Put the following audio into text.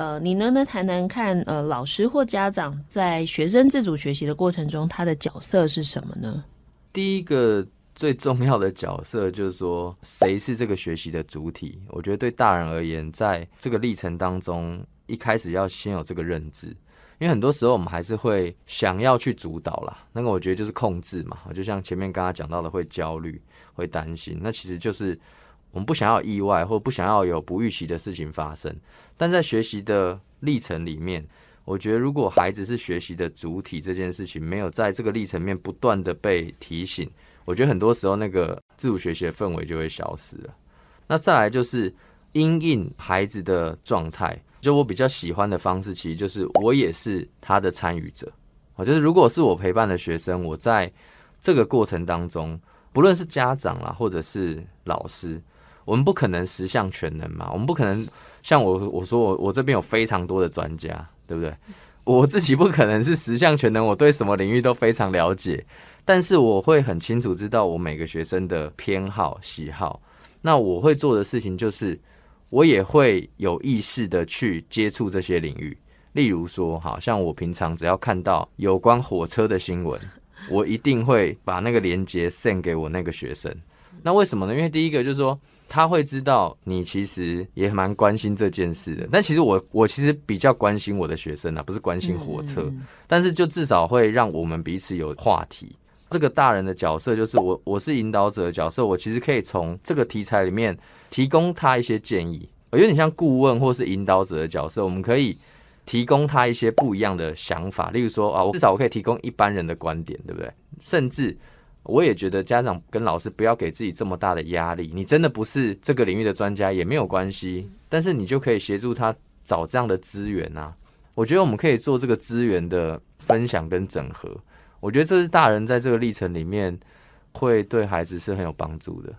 呃，你能不能谈谈看，呃，老师或家长在学生自主学习的过程中，他的角色是什么呢？第一个最重要的角色就是说，谁是这个学习的主体？我觉得对大人而言，在这个历程当中，一开始要先有这个认知，因为很多时候我们还是会想要去主导啦，那个我觉得就是控制嘛，就像前面刚刚讲到的，会焦虑、会担心，那其实就是。我们不想要意外，或不想要有不预期的事情发生。但在学习的历程里面，我觉得如果孩子是学习的主体，这件事情没有在这个历程面不断的被提醒，我觉得很多时候那个自主学习的氛围就会消失了。那再来就是因应孩子的状态，就我比较喜欢的方式，其实就是我也是他的参与者。我觉得如果是我陪伴的学生，我在这个过程当中，不论是家长啦，或者是老师。我们不可能十项全能嘛，我们不可能像我我说我我这边有非常多的专家，对不对？我自己不可能是十项全能，我对什么领域都非常了解，但是我会很清楚知道我每个学生的偏好喜好。那我会做的事情就是，我也会有意识的去接触这些领域。例如说，好像我平常只要看到有关火车的新闻，我一定会把那个连接 send 给我那个学生。那为什么呢？因为第一个就是说。他会知道你其实也蛮关心这件事的，但其实我我其实比较关心我的学生啊，不是关心火车。但是就至少会让我们彼此有话题。这个大人的角色就是我，我是引导者的角色，我其实可以从这个题材里面提供他一些建议。我觉得有点像顾问或是引导者的角色，我们可以提供他一些不一样的想法。例如说啊，我至少我可以提供一般人的观点，对不对？甚至。我也觉得家长跟老师不要给自己这么大的压力，你真的不是这个领域的专家也没有关系，但是你就可以协助他找这样的资源啊。我觉得我们可以做这个资源的分享跟整合，我觉得这是大人在这个历程里面会对孩子是很有帮助的。